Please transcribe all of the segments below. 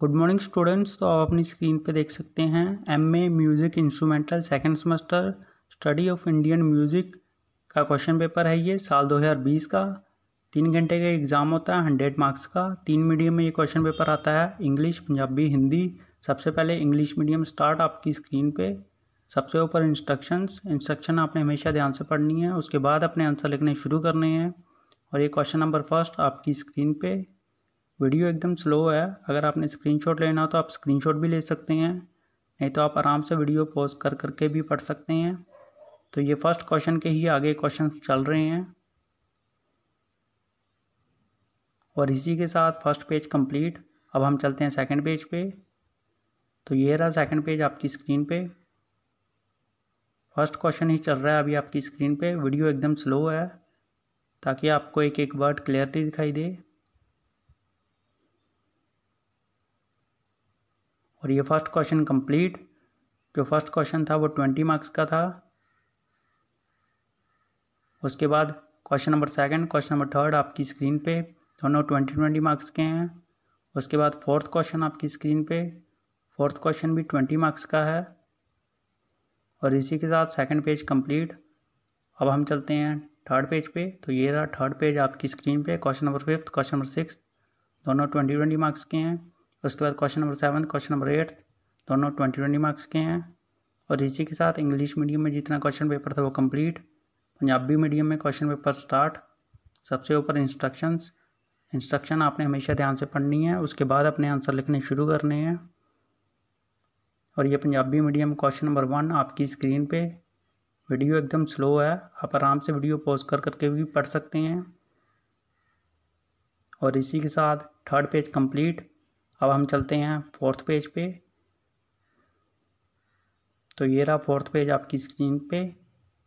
good morning students तो आप अपनी स्क्रीन पे देख सकते हैं M A music instrumental second semester study of Indian music का क्वेश्चन पेपर है ये साल 2020 का तीन घंटे का एग्ज़ाम होता है हंड्रेड मार्क्स का तीन मीडियम में ये क्वेश्चन पेपर आता है इंग्लिश पंजाबी हिंदी सबसे पहले इंग्लिश मीडियम स्टार्ट आपकी स्क्रीन पर सबसे ऊपर इंस्ट्रक्शंस इंस्ट्रक्शन आपने हमेशा ध्यान से पढ़नी है उसके बाद अपने आंसर लिखने शुरू करने हैं और ये क्वेश्चन नंबर फर्स्ट आपकी स्क्रीन पे वीडियो एकदम स्लो है अगर आपने स्क्रीनशॉट लेना हो तो आप स्क्रीनशॉट भी ले सकते हैं नहीं तो आप आराम से वीडियो पॉज कर करके भी पढ़ सकते हैं तो ये फर्स्ट क्वेश्चन के ही आगे क्वेश्चन चल रहे हैं और इसी के साथ फर्स्ट पेज कंप्लीट अब हम चलते हैं सेकंड पेज पे तो ये रहा सेकंड पेज आपकी स्क्रीन पे फर्स्ट क्वेश्चन ही चल रहा है अभी आपकी स्क्रीन पे वीडियो एकदम स्लो है ताकि आपको एक एक वर्ड क्लियरली दिखाई दे और ये फर्स्ट क्वेश्चन कंप्लीट जो फर्स्ट क्वेश्चन था वो ट्वेंटी मार्क्स का था उसके बाद question number second question number third आपकी स्क्रीन पे दोनों ट्वेंटी ट्वेंटी मार्क्स के हैं उसके बाद फोर्थ क्वेश्चन आपकी स्क्रीन पे फोर्थ क्वेश्चन भी ट्वेंटी मार्क्स का है और इसी के साथ सेकंड पेज कंप्लीट अब हम चलते हैं थर्ड पेज पे तो ये रहा थर्ड पेज आपकी स्क्रीन पे question number fifth question number six दोनों ट्वेंटी ट्वेंटी मार्क्स के हैं उसके बाद question number seven question number eight दोनों ट्वेंटी ट्वेंटी मार्क्स के हैं और इसी के साथ इंग्लिश मीडियम में जितना क्वेश्चन पेपर था वो कंप्लीट पंजाबी मीडियम में क्वेश्चन पेपर स्टार्ट सबसे ऊपर इंस्ट्रक्शंस इंस्ट्रक्शन आपने हमेशा ध्यान से पढ़नी है उसके बाद अपने आंसर लिखने शुरू करने हैं और ये Punjabi medium question number one आपकी स्क्रीन पे वीडियो एकदम स्लो है आप आराम से वीडियो पॉज कर करके भी पढ़ सकते हैं और इसी के साथ थर्ड पेज कंप्लीट अब हम चलते हैं फोर्थ पेज पे तो ये रहा फोर्थ पेज आपकी स्क्रीन पे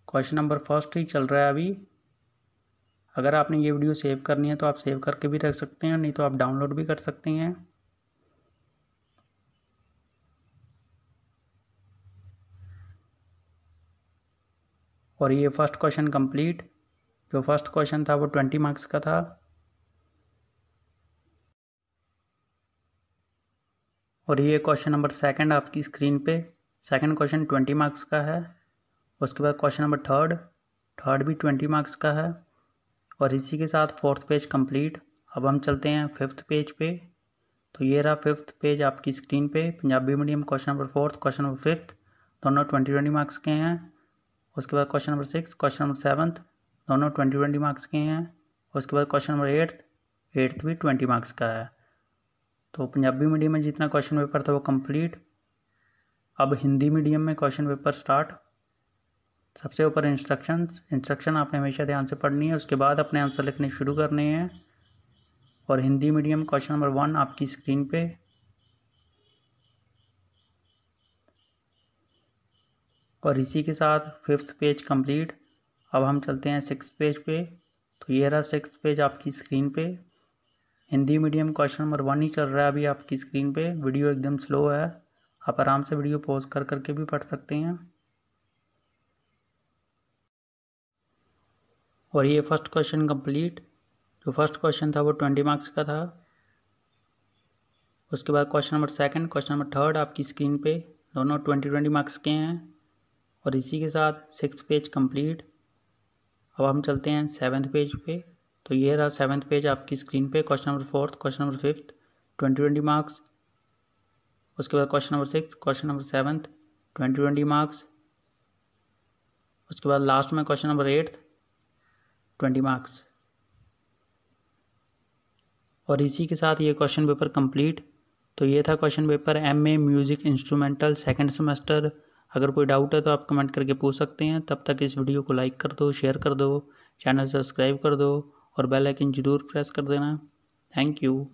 क्वेश्चन नंबर फर्स्ट ही चल रहा है अभी अगर आपने ये वीडियो सेव करनी है तो आप सेव करके भी रख सकते हैं नहीं तो आप डाउनलोड भी कर सकते हैं और ये फर्स्ट क्वेश्चन कंप्लीट जो फर्स्ट क्वेश्चन था वो ट्वेंटी मार्क्स का था और ये क्वेश्चन नंबर सेकंड आपकी स्क्रीन पे सेकंड क्वेश्चन ट्वेंटी मार्क्स का है उसके बाद क्वेश्चन नंबर थर्ड थर्ड भी ट्वेंटी मार्क्स का है और इसी के साथ फोर्थ पेज कंप्लीट अब हम चलते हैं फिफ्थ पेज पे तो ये रहा फिफ्थ पेज आपकी स्क्रीन पे Punjabi medium question number fourth question number fifth दोनों ट्वेंटी ट्वेंटी मार्क्स के हैं उसके बाद question number six question number seventh दोनों ट्वेंटी ट्वेंटी मार्क्स के हैं उसके बाद क्वेश्चन नंबर एट्थ एट्थ भी ट्वेंटी मार्क्स का है तो पंजाबी मीडियम में जितना क्वेश्चन पेपर था वो कंप्लीट अब हिंदी मीडियम में क्वेश्चन पेपर स्टार्ट सबसे ऊपर इंस्ट्रक्शन इंस्ट्रक्शन आपने हमेशा ध्यान से पढ़नी है उसके बाद अपने आंसर लिखने शुरू करने हैं और Hindi medium question number one आपकी स्क्रीन पे और इसी के साथ फिफ्थ पेज कंप्लीट अब हम चलते हैं सिक्स पेज पे तो ये रहा सिक्स पेज आपकी स्क्रीन पे Hindi medium question number one ही चल रहा है अभी आपकी स्क्रीन पे वीडियो एकदम स्लो है आप आराम से वीडियो पॉज कर करके भी पढ़ सकते हैं और ये फर्स्ट क्वेश्चन कंप्लीट जो फर्स्ट क्वेश्चन था वो ट्वेंटी मार्क्स का था उसके बाद question number second question number third आपकी स्क्रीन पे दोनों ट्वेंटी ट्वेंटी मार्क्स के हैं और इसी के साथ सिक्स पेज कंप्लीट अब हम चलते हैं सेवन्थ पेज पे तो ये रहा सेवन्थ पेज आपकी स्क्रीन पे question number fourth question number fifth twenty twenty marks उसके बाद question number six question number seventh twenty twenty marks उसके बाद लास्ट में question number eighth twenty marks और इसी के साथ ये क्वेश्चन पेपर कंप्लीट तो ये था question paper M A music instrumental second semester अगर कोई डाउट है तो आप कमेंट करके पूछ सकते हैं तब तक इस वीडियो को लाइक कर दो शेयर कर दो चैनल सब्सक्राइब कर दो और बेल आइकन ज़रूर प्रेस कर देना थैंक यू